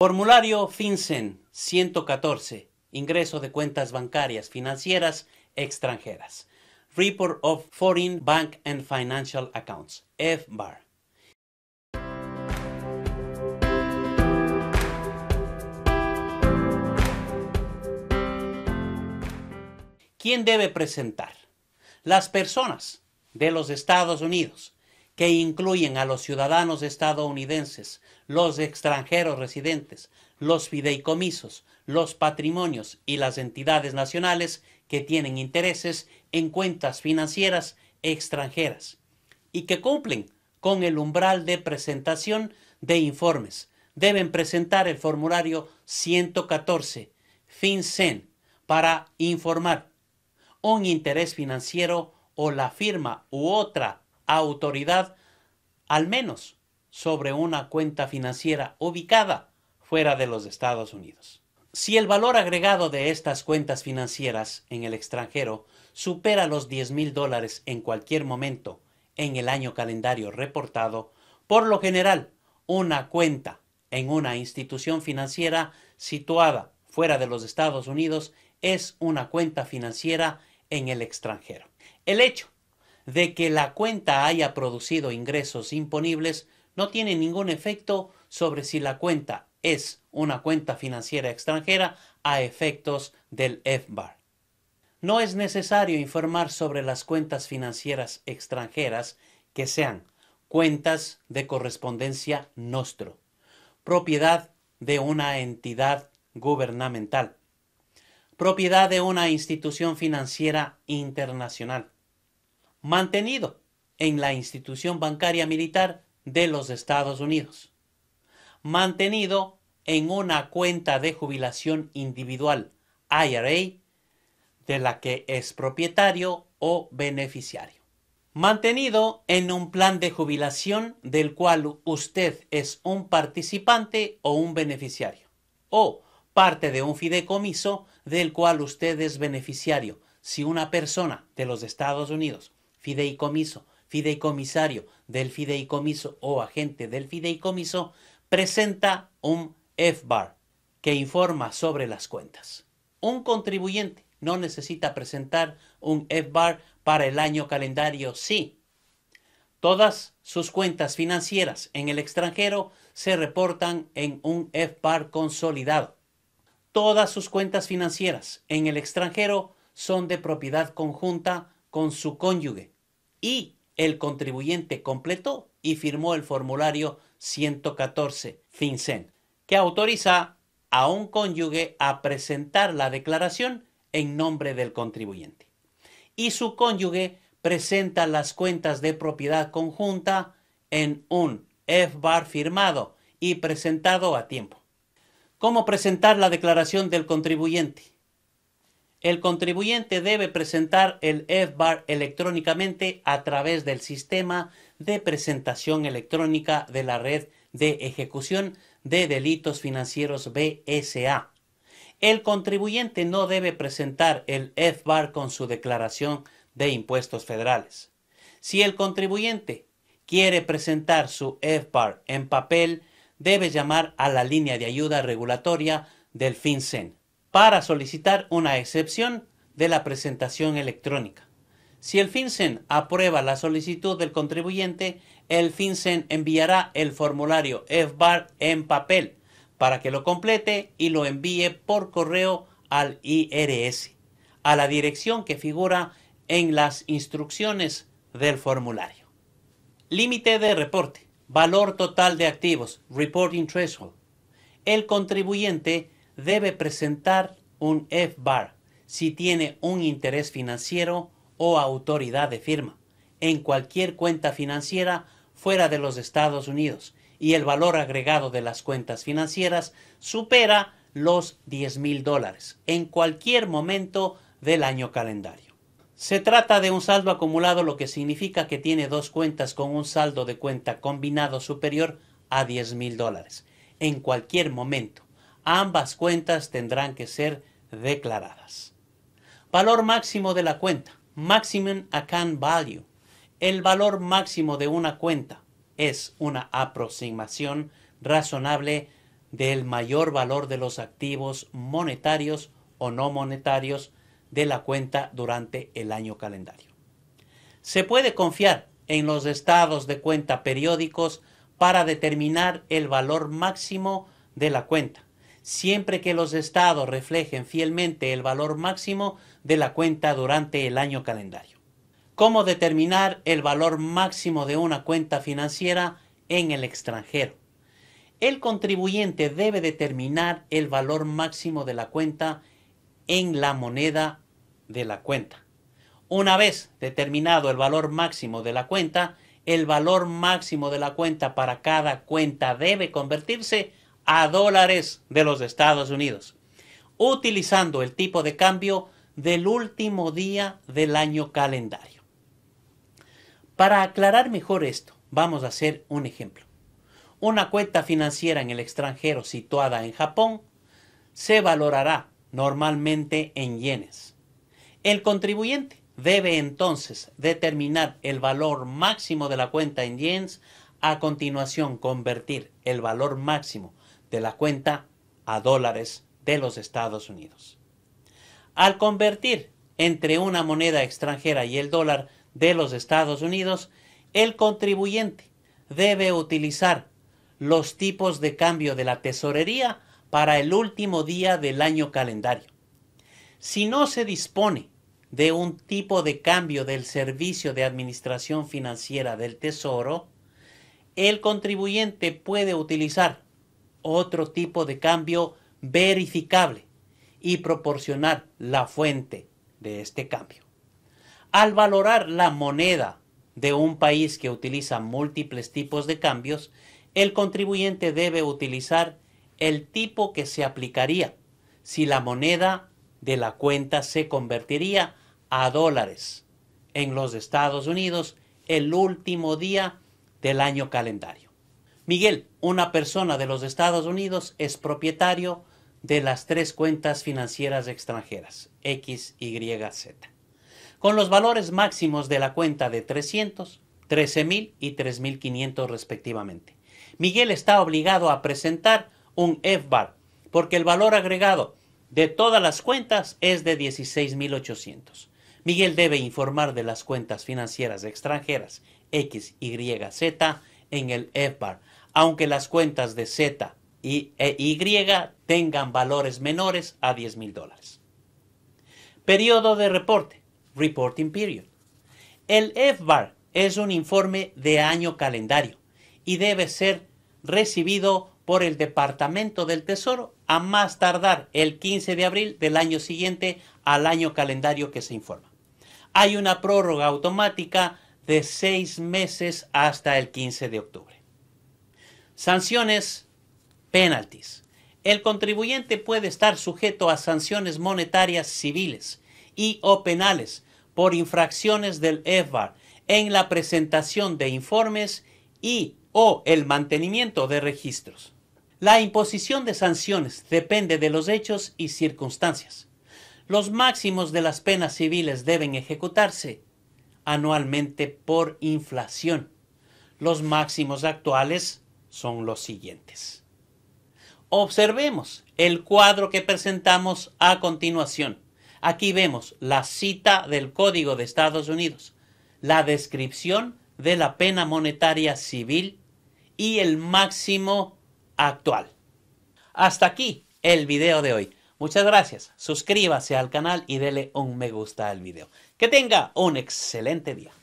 Formulario FinCEN 114. Ingreso de cuentas bancarias financieras extranjeras. Report of Foreign Bank and Financial Accounts, FBAR. ¿Quién debe presentar? Las personas de los Estados Unidos que incluyen a los ciudadanos estadounidenses, los extranjeros residentes, los fideicomisos, los patrimonios y las entidades nacionales que tienen intereses en cuentas financieras extranjeras y que cumplen con el umbral de presentación de informes. Deben presentar el formulario 114 FinCEN para informar un interés financiero o la firma u otra autoridad, al menos sobre una cuenta financiera ubicada fuera de los Estados Unidos. Si el valor agregado de estas cuentas financieras en el extranjero supera los 10 mil dólares en cualquier momento en el año calendario reportado, por lo general, una cuenta en una institución financiera situada fuera de los Estados Unidos es una cuenta financiera en el extranjero. El hecho de que la cuenta haya producido ingresos imponibles no tiene ningún efecto sobre si la cuenta es una cuenta financiera extranjera a efectos del FBAR. No es necesario informar sobre las cuentas financieras extranjeras que sean cuentas de correspondencia nostro, propiedad de una entidad gubernamental, propiedad de una institución financiera internacional, mantenido en la institución bancaria militar de los Estados Unidos, mantenido en una cuenta de jubilación individual IRA de la que es propietario o beneficiario, mantenido en un plan de jubilación del cual usted es un participante o un beneficiario, o parte de un fideicomiso del cual usted es beneficiario si una persona de los Estados Unidos fideicomiso, fideicomisario del fideicomiso o agente del fideicomiso, presenta un FBAR que informa sobre las cuentas. Un contribuyente no necesita presentar un FBAR para el año calendario sí. Todas sus cuentas financieras en el extranjero se reportan en un FBAR consolidado. Todas sus cuentas financieras en el extranjero son de propiedad conjunta con su cónyuge y el contribuyente completó y firmó el formulario 114 FinCEN, que autoriza a un cónyuge a presentar la declaración en nombre del contribuyente. Y su cónyuge presenta las cuentas de propiedad conjunta en un F bar firmado y presentado a tiempo. ¿Cómo presentar la declaración del contribuyente? El contribuyente debe presentar el FBAR electrónicamente a través del sistema de presentación electrónica de la red de ejecución de delitos financieros BSA. El contribuyente no debe presentar el FBAR con su declaración de impuestos federales. Si el contribuyente quiere presentar su FBAR en papel, debe llamar a la línea de ayuda regulatoria del FinCEN para solicitar una excepción de la presentación electrónica. Si el FinCEN aprueba la solicitud del contribuyente, el FinCEN enviará el formulario FBAR en papel para que lo complete y lo envíe por correo al IRS, a la dirección que figura en las instrucciones del formulario. Límite de reporte. Valor total de activos. Reporting threshold. El contribuyente debe presentar un F-Bar si tiene un interés financiero o autoridad de firma en cualquier cuenta financiera fuera de los Estados Unidos y el valor agregado de las cuentas financieras supera los 10 mil dólares en cualquier momento del año calendario. Se trata de un saldo acumulado, lo que significa que tiene dos cuentas con un saldo de cuenta combinado superior a 10 mil dólares en cualquier momento ambas cuentas tendrán que ser declaradas. Valor máximo de la cuenta, maximum account value. El valor máximo de una cuenta es una aproximación razonable del mayor valor de los activos monetarios o no monetarios de la cuenta durante el año calendario. Se puede confiar en los estados de cuenta periódicos para determinar el valor máximo de la cuenta siempre que los estados reflejen fielmente el valor máximo de la cuenta durante el año calendario. ¿Cómo determinar el valor máximo de una cuenta financiera en el extranjero? El contribuyente debe determinar el valor máximo de la cuenta en la moneda de la cuenta. Una vez determinado el valor máximo de la cuenta, el valor máximo de la cuenta para cada cuenta debe convertirse a dólares de los Estados Unidos, utilizando el tipo de cambio del último día del año calendario. Para aclarar mejor esto, vamos a hacer un ejemplo. Una cuenta financiera en el extranjero situada en Japón se valorará normalmente en yenes. El contribuyente debe entonces determinar el valor máximo de la cuenta en yenes, a continuación convertir el valor máximo de la cuenta a dólares de los Estados Unidos. Al convertir entre una moneda extranjera y el dólar de los Estados Unidos, el contribuyente debe utilizar los tipos de cambio de la tesorería para el último día del año calendario. Si no se dispone de un tipo de cambio del Servicio de Administración Financiera del Tesoro, el contribuyente puede utilizar otro tipo de cambio verificable y proporcionar la fuente de este cambio. Al valorar la moneda de un país que utiliza múltiples tipos de cambios, el contribuyente debe utilizar el tipo que se aplicaría si la moneda de la cuenta se convertiría a dólares en los Estados Unidos el último día del año calendario. Miguel, una persona de los Estados Unidos es propietario de las tres cuentas financieras extranjeras, X, Y, Z, con los valores máximos de la cuenta de 300, 13.000 y 3.500 respectivamente. Miguel está obligado a presentar un FBAR, porque el valor agregado de todas las cuentas es de 16.800. Miguel debe informar de las cuentas financieras extranjeras, X, Y, Z, en el FBAR aunque las cuentas de Z y, e, Y tengan valores menores a 10 mil dólares. Periodo de reporte, reporting period. El FBAR es un informe de año calendario y debe ser recibido por el Departamento del Tesoro a más tardar el 15 de abril del año siguiente al año calendario que se informa. Hay una prórroga automática de seis meses hasta el 15 de octubre. Sanciones, Penalties. El contribuyente puede estar sujeto a sanciones monetarias civiles y o penales por infracciones del EFBAR en la presentación de informes y o el mantenimiento de registros. La imposición de sanciones depende de los hechos y circunstancias. Los máximos de las penas civiles deben ejecutarse anualmente por inflación. Los máximos actuales son los siguientes. Observemos el cuadro que presentamos a continuación. Aquí vemos la cita del Código de Estados Unidos, la descripción de la pena monetaria civil y el máximo actual. Hasta aquí el video de hoy. Muchas gracias. Suscríbase al canal y dele un me gusta al video. Que tenga un excelente día.